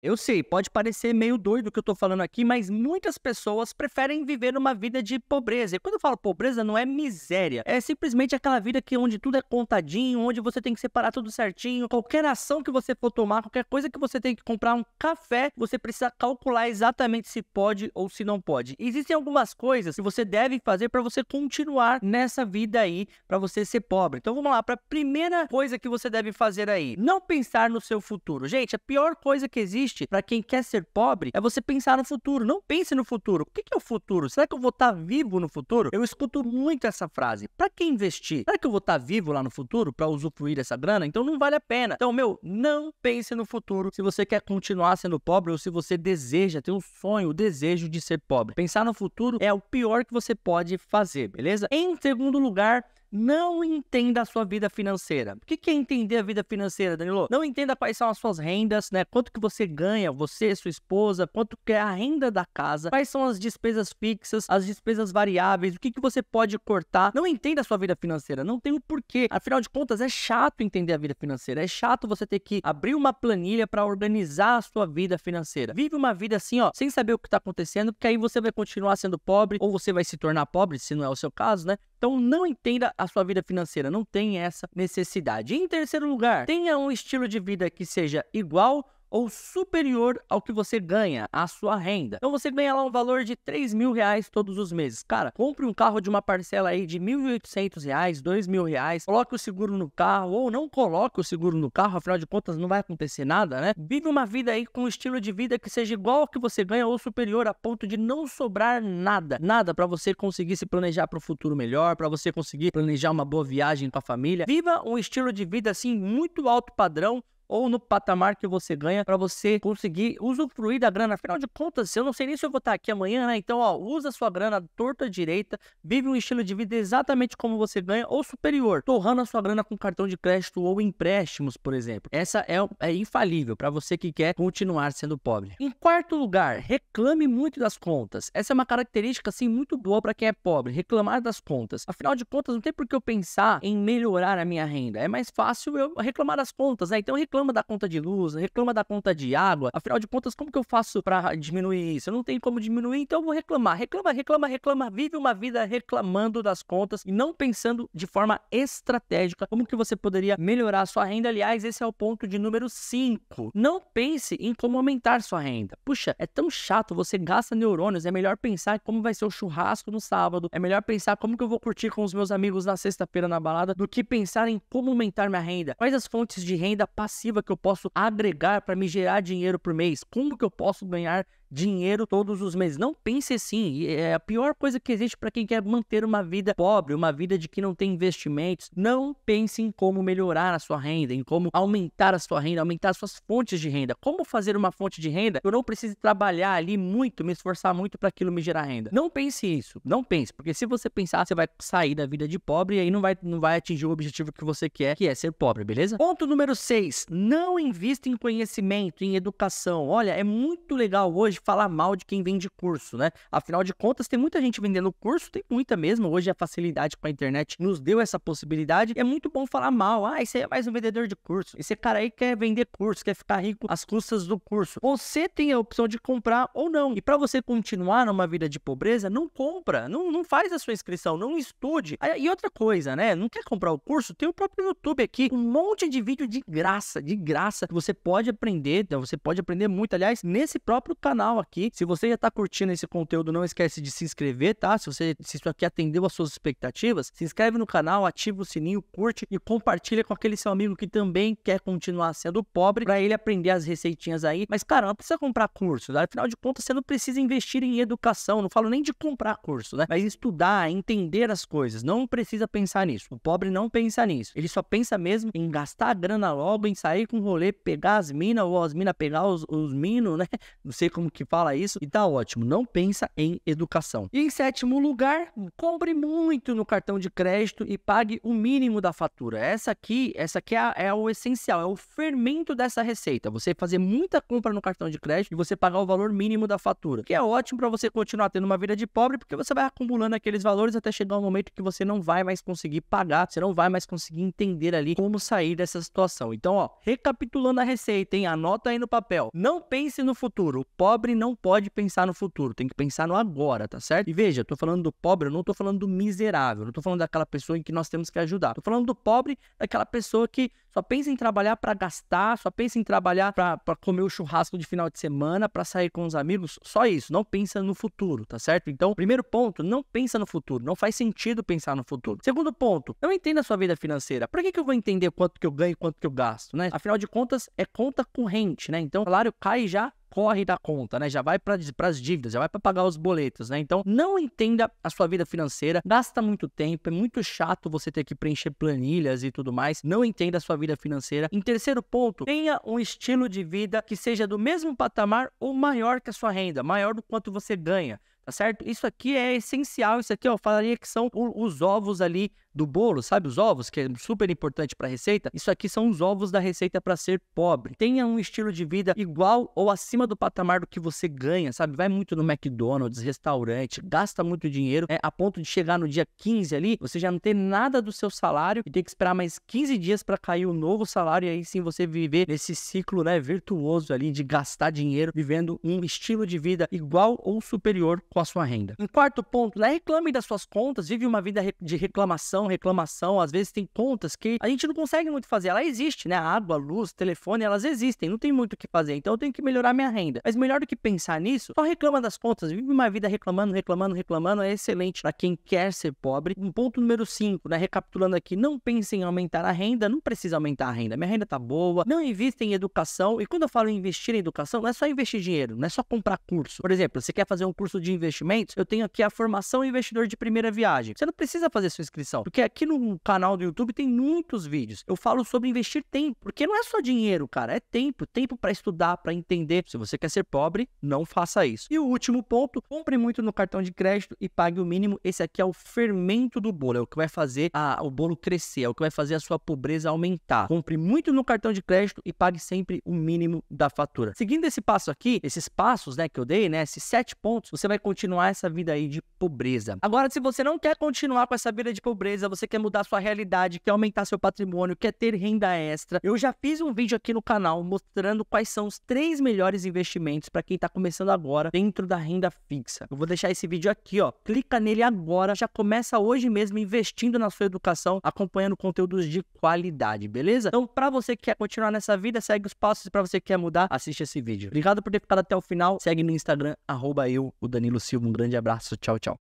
Eu sei, pode parecer meio doido o que eu estou falando aqui, mas muitas pessoas preferem viver uma vida de pobreza. E quando eu falo pobreza, não é miséria. É simplesmente aquela vida que onde tudo é contadinho, onde você tem que separar tudo certinho. Qualquer ação que você for tomar, qualquer coisa que você tem que comprar, um café, você precisa calcular exatamente se pode ou se não pode. Existem algumas coisas que você deve fazer para você continuar nessa vida aí, para você ser pobre. Então vamos lá, para a primeira coisa que você deve fazer aí, não pensar no seu futuro. Gente, a pior coisa que existe existe para quem quer ser pobre é você pensar no futuro. Não pense no futuro. O que é o futuro? Será que eu vou estar tá vivo no futuro? Eu escuto muito essa frase. Para que investir? Será que eu vou estar tá vivo lá no futuro para usufruir dessa grana? Então não vale a pena. Então, meu, não pense no futuro se você quer continuar sendo pobre ou se você deseja ter um sonho, o desejo de ser pobre. Pensar no futuro é o pior que você pode fazer, beleza? Em segundo lugar, não entenda a sua vida financeira. O que é entender a vida financeira, Danilo? Não entenda quais são as suas rendas, né? Quanto que você ganha, você, sua esposa, quanto que é a renda da casa, quais são as despesas fixas, as despesas variáveis, o que, que você pode cortar. Não entenda a sua vida financeira, não tem o um porquê. Afinal de contas, é chato entender a vida financeira, é chato você ter que abrir uma planilha para organizar a sua vida financeira. Vive uma vida assim, ó, sem saber o que está acontecendo, porque aí você vai continuar sendo pobre ou você vai se tornar pobre, se não é o seu caso, né? Então não entenda a sua vida financeira, não tem essa necessidade. E em terceiro lugar, tenha um estilo de vida que seja igual ou superior ao que você ganha, a sua renda. Então você ganha lá um valor de 3 mil reais todos os meses. Cara, compre um carro de uma parcela aí de 1.800 reais, 2 mil reais, coloque o seguro no carro ou não coloque o seguro no carro, afinal de contas não vai acontecer nada, né? Vive uma vida aí com um estilo de vida que seja igual ao que você ganha ou superior a ponto de não sobrar nada, nada para você conseguir se planejar para o futuro melhor, para você conseguir planejar uma boa viagem com a família. Viva um estilo de vida assim muito alto padrão ou no patamar que você ganha para você conseguir usufruir da grana. Afinal de contas, eu não sei nem se eu vou estar aqui amanhã, né? Então, ó, usa sua grana torta direita, vive um estilo de vida exatamente como você ganha ou superior, torrando a sua grana com cartão de crédito ou empréstimos, por exemplo. Essa é, é infalível para você que quer continuar sendo pobre. Em quarto lugar, reclame muito das contas. Essa é uma característica assim muito boa para quem é pobre, reclamar das contas. Afinal de contas, não tem por que eu pensar em melhorar a minha renda. É mais fácil eu reclamar das contas, né? Então reclame reclama da conta de luz, reclama da conta de água. Afinal de contas, como que eu faço para diminuir isso? Eu não tenho como diminuir, então eu vou reclamar. Reclama, reclama, reclama. Vive uma vida reclamando das contas e não pensando de forma estratégica como que você poderia melhorar a sua renda. Aliás, esse é o ponto de número 5. Não pense em como aumentar sua renda. Puxa, é tão chato, você gasta neurônios, é melhor pensar como vai ser o churrasco no sábado, é melhor pensar como que eu vou curtir com os meus amigos na sexta-feira na balada do que pensar em como aumentar minha renda. Quais as fontes de renda passivas passiva que eu posso agregar para me gerar dinheiro por mês? Como que eu posso ganhar dinheiro todos os meses? Não pense assim, é a pior coisa que existe para quem quer manter uma vida pobre, uma vida de que não tem investimentos. Não pense em como melhorar a sua renda, em como aumentar a sua renda, aumentar as suas fontes de renda. Como fazer uma fonte de renda? Eu não preciso trabalhar ali muito, me esforçar muito para aquilo me gerar renda. Não pense isso, não pense, porque se você pensar, você vai sair da vida de pobre e aí não vai, não vai atingir o objetivo que você quer, que é ser pobre, beleza? Ponto número 6 não invista em conhecimento, em educação. Olha, é muito legal hoje falar mal de quem vende curso, né? Afinal de contas, tem muita gente vendendo curso, tem muita mesmo. Hoje a facilidade com a internet nos deu essa possibilidade. É muito bom falar mal. Ah, esse aí é mais um vendedor de curso. Esse cara aí quer vender curso, quer ficar rico às custas do curso. Você tem a opção de comprar ou não. E para você continuar numa vida de pobreza, não compra, não, não faz a sua inscrição, não estude. E outra coisa, né? Não quer comprar o curso? Tem o próprio YouTube aqui, um monte de vídeo de graça, de graça. Você pode aprender, né, você pode aprender muito. Aliás, nesse próprio canal aqui, se você já está curtindo esse conteúdo, não esquece de se inscrever, tá? Se você se isso aqui atendeu às suas expectativas, se inscreve no canal, ativa o sininho, curte e compartilha com aquele seu amigo que também quer continuar sendo pobre para ele aprender as receitinhas aí. Mas cara, não precisa comprar curso, tá? afinal de contas você não precisa investir em educação. Não falo nem de comprar curso, né? Mas estudar, entender as coisas, não precisa pensar nisso. O pobre não pensa nisso. Ele só pensa mesmo em gastar a grana logo, em sair sair com o rolê, pegar as minas, ou as minas pegar os, os minos, né? Não sei como que fala isso. E tá ótimo, não pensa em educação. E em sétimo lugar, compre muito no cartão de crédito e pague o mínimo da fatura. Essa aqui, essa aqui é, a, é o essencial, é o fermento dessa receita. Você fazer muita compra no cartão de crédito e você pagar o valor mínimo da fatura. Que é ótimo para você continuar tendo uma vida de pobre, porque você vai acumulando aqueles valores até chegar um momento que você não vai mais conseguir pagar, você não vai mais conseguir entender ali como sair dessa situação. Então, ó, recapitulando a receita, hein? Anota aí no papel. Não pense no futuro. O pobre não pode pensar no futuro, tem que pensar no agora, tá certo? E veja, eu tô falando do pobre, eu não tô falando do miserável, não tô falando daquela pessoa em que nós temos que ajudar. Tô falando do pobre, daquela pessoa que só pensa em trabalhar para gastar, só pensa em trabalhar para comer o churrasco de final de semana, para sair com os amigos, só isso, não pensa no futuro, tá certo? Então, primeiro ponto, não pensa no futuro, não faz sentido pensar no futuro. Segundo ponto, não entenda a sua vida financeira. Para que, que eu vou entender quanto que eu ganho e quanto que eu gasto, né? Afinal de contas, é conta corrente, né? Então, o salário cai já corre da conta, né? Já vai para as dívidas, já vai para pagar os boletos, né? Então, não entenda a sua vida financeira, gasta muito tempo, é muito chato você ter que preencher planilhas e tudo mais. Não entenda a sua vida financeira. Em terceiro ponto, tenha um estilo de vida que seja do mesmo patamar ou maior que a sua renda, maior do quanto você ganha tá certo? Isso aqui é essencial, isso aqui eu falaria que são os ovos ali do bolo, sabe? Os ovos, que é super importante para a receita. Isso aqui são os ovos da receita para ser pobre. Tenha um estilo de vida igual ou acima do patamar do que você ganha, sabe? Vai muito no McDonald's, restaurante, gasta muito dinheiro, é, a ponto de chegar no dia 15 ali, você já não tem nada do seu salário e tem que esperar mais 15 dias para cair o um novo salário e aí sim você viver nesse ciclo, né, virtuoso ali de gastar dinheiro, vivendo um estilo de vida igual ou superior com a sua renda. Em quarto ponto, né, reclame das suas contas, vive uma vida de reclamação reclamação, reclamação. Às vezes tem contas que a gente não consegue muito fazer. Ela existe, né? água, luz, telefone, elas existem. Não tem muito o que fazer. Então eu tenho que melhorar minha renda. Mas melhor do que pensar nisso, só reclama das contas. Vive uma vida reclamando, reclamando, reclamando. É excelente para quem quer ser pobre. Um ponto número 5, né? Recapitulando aqui, não pense em aumentar a renda. Não precisa aumentar a renda. Minha renda tá boa. Não invista em educação. E quando eu falo em investir em educação, não é só investir dinheiro, não é só comprar curso. Por exemplo, você quer fazer um curso de investimentos? Eu tenho aqui a formação investidor de primeira viagem. Você não precisa fazer sua inscrição. Porque aqui no canal do YouTube tem muitos vídeos. Eu falo sobre investir tempo, porque não é só dinheiro, cara, é tempo, tempo para estudar, para entender. Se você quer ser pobre, não faça isso. E o último ponto, compre muito no cartão de crédito e pague o mínimo. Esse aqui é o fermento do bolo, é o que vai fazer a, o bolo crescer, é o que vai fazer a sua pobreza aumentar. Compre muito no cartão de crédito e pague sempre o mínimo da fatura. Seguindo esse passo aqui, esses passos, né, que eu dei, né, esses sete pontos, você vai continuar essa vida aí de pobreza. Agora, se você não quer continuar com essa vida de pobreza empresa, você quer mudar sua realidade, quer aumentar seu patrimônio, quer ter renda extra, eu já fiz um vídeo aqui no canal mostrando quais são os três melhores investimentos para quem está começando agora dentro da renda fixa. Eu vou deixar esse vídeo aqui, ó. Clica nele agora, já começa hoje mesmo investindo na sua educação, acompanhando conteúdos de qualidade, beleza? Então, para você que quer continuar nessa vida, segue os passos. Para você que quer mudar, assiste esse vídeo. Obrigado por ter ficado até o final. Segue no Instagram, arroba eu, o Danilo Silva. Um grande abraço. Tchau, tchau.